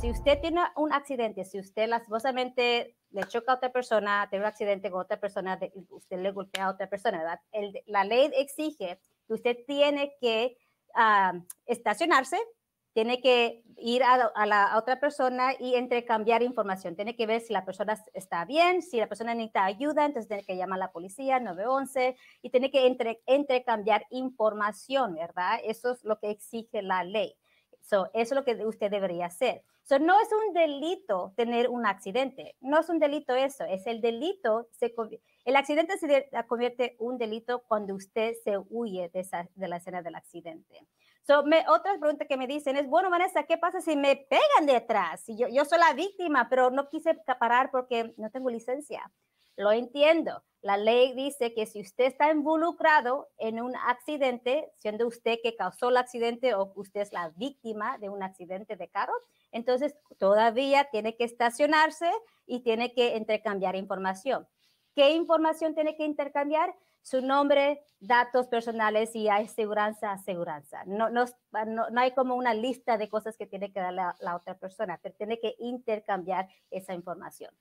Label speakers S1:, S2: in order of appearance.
S1: si usted tiene un accidente, si usted lastimosamente le choca a otra persona, tiene un accidente con otra persona, usted le golpea a otra persona, ¿verdad? la ley exige que usted tiene que estacionarse, tiene que ir a, la otra persona y entrecambiar información. Tiene que ver si la persona está bien, si la persona necesita ayuda, entonces tiene que llamar a la policía 911 y tiene que entre, información, ¿verdad? Eso es lo que exige la ley eso es lo que usted debería hacer. So, no es un delito tener un accidente, no es un delito eso, es el delito, el accidente se convierte un delito cuando usted se huye de, de la escena del accidente. So, me, otra pregunta que me dicen es, bueno, Vanessa, ¿qué pasa si me pegan detrás? Si yo, yo soy la víctima, pero no quise parar porque no tengo licencia. Lo entiendo. La ley dice que si usted está involucrado en un accidente, siendo usted que causó el accidente o usted es la víctima de un accidente de carro, entonces todavía tiene que estacionarse y tiene que intercambiar información. ¿Qué información tiene que intercambiar? Su nombre, datos personales y aseguranza, aseguranza. No, no, no, hay como una lista de cosas que tiene que dar la, la otra persona, pero tiene que intercambiar esa información.